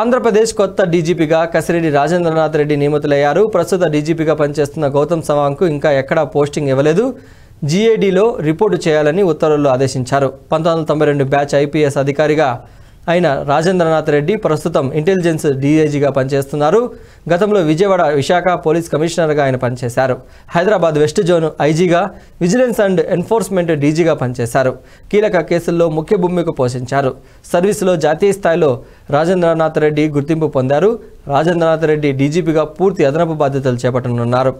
ఆంధ్రప్రదేశ్ కొత్త డీజీపీగా కసిరెడ్డి రాజేంద్రనాథ్ రెడ్డి నియమితులయ్యారు ప్రస్తుత డీజీపీగా పనిచేస్తున్న గౌతమ్ సవాంగ్కు ఇంకా ఎక్కడా పోస్టింగ్ ఇవ్వలేదు జీఏడీలో రిపోర్టు చేయాలని ఉత్తర్వుల్లో ఆదేశించారు పంతొమ్మిది వందల తొంభై రెండు బ్యాచ్ ఐపీఎస్ అధికారిగా అయిన రాజేంద్రనాథ్ రెడ్డి ప్రస్తుతం ఇంటెలిజెన్స్ డీఐజీగా పనిచేస్తున్నారు గతంలో విజయవాడ విశాఖ పోలీస్ కమిషనర్గా ఆయన పనిచేశారు హైదరాబాద్ వెస్ట్ జోన్ ఐజీగా విజిలెన్స్ అండ్ ఎన్ఫోర్స్మెంట్ డీజీగా పనిచేశారు కీలక కేసుల్లో ముఖ్య భూమిక పోషించారు సర్వీసులో జాతీయ స్థాయిలో రాజేంద్రనాథ్ రెడ్డి గుర్తింపు పొందారు రాజేంద్రనాథ్ రెడ్డి డీజీపీగా పూర్తి అదనపు బాధ్యతలు చేపట్టనున్నారు